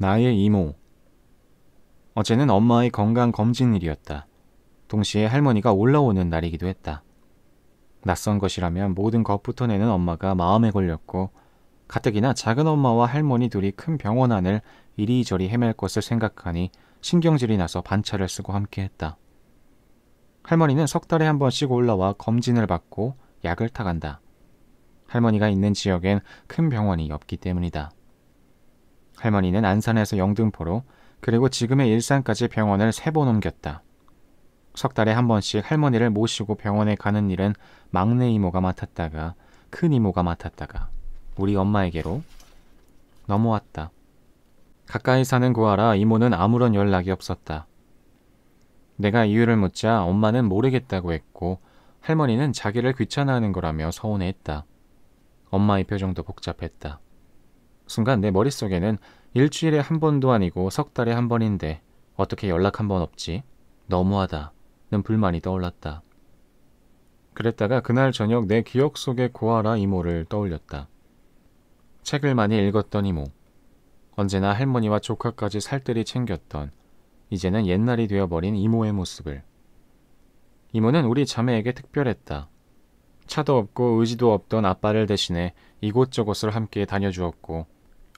나의 이모. 어제는 엄마의 건강 검진일이었다. 동시에 할머니가 올라오는 날이기도 했다. 낯선 것이라면 모든 것부터내는 엄마가 마음에 걸렸고 가뜩이나 작은 엄마와 할머니 둘이 큰 병원 안을 이리저리 헤맬 것을 생각하니 신경질이 나서 반차를 쓰고 함께했다. 할머니는 석 달에 한 번씩 올라와 검진을 받고 약을 타간다. 할머니가 있는 지역엔 큰 병원이 없기 때문이다. 할머니는 안산에서 영등포로 그리고 지금의 일산까지 병원을 세 번 옮겼다. 석 달에 한 번씩 할머니를 모시고 병원에 가는 일은 막내 이모가 맡았다가 큰 이모가 맡았다가 우리 엄마에게로 넘어왔다. 가까이 사는 고아라 이모는 아무런 연락이 없었다. 내가 이유를 묻자 엄마는 모르겠다고 했고 할머니는 자기를 귀찮아하는 거라며 서운해했다. 엄마의 표정도 복잡했다. 순간 내 머릿속에는 일주일에 한 번도 아니고 석 달에 한 번인데 어떻게 연락 한 번 없지? 너무하다는 불만이 떠올랐다. 그랬다가 그날 저녁 내 기억 속의 고아라 이모를 떠올렸다. 책을 많이 읽었던 이모. 언제나 할머니와 조카까지 살뜰히 챙겼던 이제는 옛날이 되어버린 이모의 모습을. 이모는 우리 자매에게 특별했다. 차도 없고 의지도 없던 아빠를 대신해 이곳저곳을 함께 다녀주었고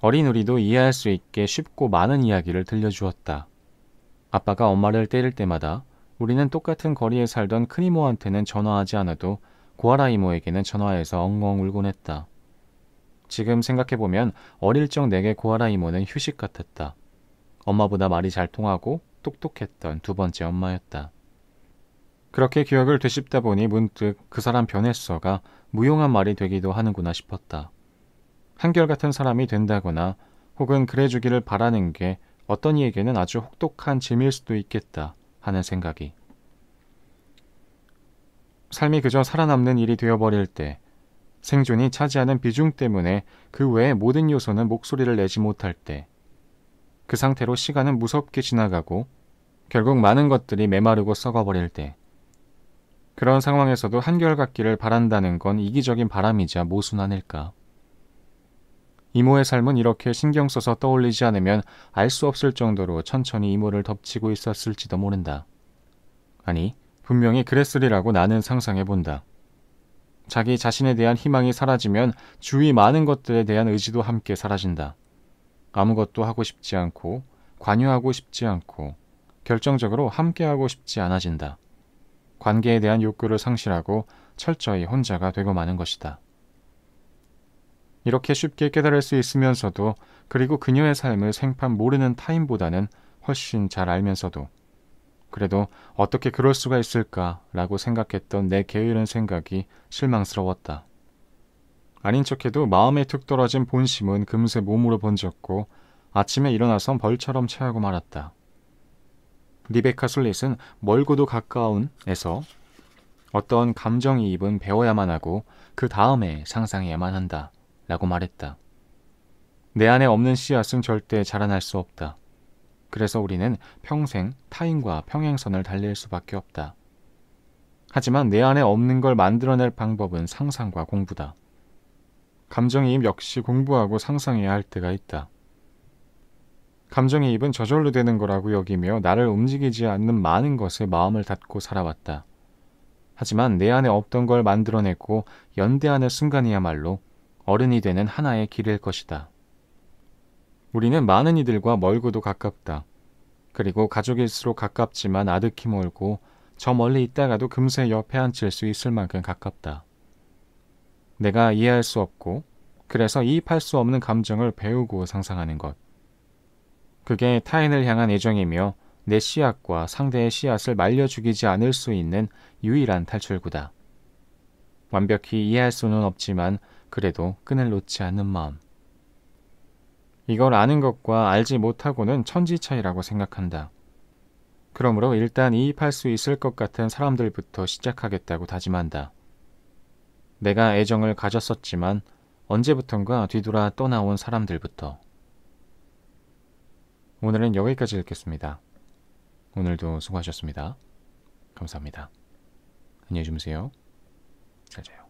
어린 우리도 이해할 수 있게 쉽고 많은 이야기를 들려주었다. 아빠가 엄마를 때릴 때마다 우리는 똑같은 거리에 살던 큰 이모한테는 전화하지 않아도 고아라 이모에게는 전화해서 엉엉 울곤 했다. 지금 생각해보면 어릴 적 내게 고아라 이모는 휴식 같았다. 엄마보다 말이 잘 통하고 똑똑했던 두 번째 엄마였다. 그렇게 기억을 되씹다 보니 문득 그 사람 변했어가 무용한 말이 되기도 하는구나 싶었다. 한결같은 사람이 된다거나 혹은 그래주기를 바라는 게 어떤 이에게는 아주 혹독한 짐일 수도 있겠다 하는 생각이 삶이 그저 살아남는 일이 되어버릴 때 생존이 차지하는 비중 때문에 그 외의 모든 요소는 목소리를 내지 못할 때 그 상태로 시간은 무섭게 지나가고 결국 많은 것들이 메마르고 썩어버릴 때 그런 상황에서도 한결같기를 바란다는 건 이기적인 바람이자 모순 아닐까 이모의 삶은 이렇게 신경 써서 떠올리지 않으면 알 수 없을 정도로 천천히 이모를 덮치고 있었을지도 모른다. 아니, 분명히 그랬으리라고 나는 상상해 본다. 자기 자신에 대한 희망이 사라지면 주위 많은 것들에 대한 의지도 함께 사라진다. 아무것도 하고 싶지 않고, 관여하고 싶지 않고, 결정적으로 함께하고 싶지 않아진다. 관계에 대한 욕구를 상실하고 철저히 혼자가 되고 마는 것이다. 이렇게 쉽게 깨달을 수 있으면서도 그리고 그녀의 삶을 생판 모르는 타인보다는 훨씬 잘 알면서도 그래도 어떻게 그럴 수가 있을까라고 생각했던 내 게으른 생각이 실망스러웠다. 아닌 척해도 마음에 툭 떨어진 본심은 금세 몸으로 번졌고 아침에 일어나선 벌처럼 체하고 말았다. 리베카 솔릿은 멀고도 가까운에서 어떤 감정이입은 배워야만 하고 그 다음에 상상해야만 한다. 라고 말했다. 내 안에 없는 씨앗은 절대 자라날 수 없다. 그래서 우리는 평생 타인과 평행선을 달릴 수밖에 없다. 하지만 내 안에 없는 걸 만들어낼 방법은 상상과 공부다. 감정이입 역시 공부하고 상상해야 할 때가 있다. 감정이입은 저절로 되는 거라고 여기며 나를 움직이지 않는 많은 것에 마음을 닫고 살아왔다. 하지만 내 안에 없던 걸 만들어냈고 연대하는 순간이야말로 어른이 되는 하나의 길일 것이다. 우리는 많은 이들과 멀고도 가깝다. 그리고 가족일수록 가깝지만 아득히 멀고 저 멀리 있다가도 금세 옆에 앉힐 수 있을 만큼 가깝다. 내가 이해할 수 없고 그래서 이입할 수 없는 감정을 배우고 상상하는 것. 그게 타인을 향한 애정이며 내 씨앗과 상대의 씨앗을 말려 죽이지 않을 수 있는 유일한 탈출구다. 완벽히 이해할 수는 없지만 그래도 끈을 놓지 않는 마음. 이걸 아는 것과 알지 못하고는 천지 차이라고 생각한다. 그러므로 일단 이입할 수 있을 것 같은 사람들부터 시작하겠다고 다짐한다. 내가 애정을 가졌었지만 언제부턴가 뒤돌아 떠나온 사람들부터. 오늘은 여기까지 읽겠습니다. 오늘도 수고하셨습니다. 감사합니다. 안녕히 주무세요. 잘 자요.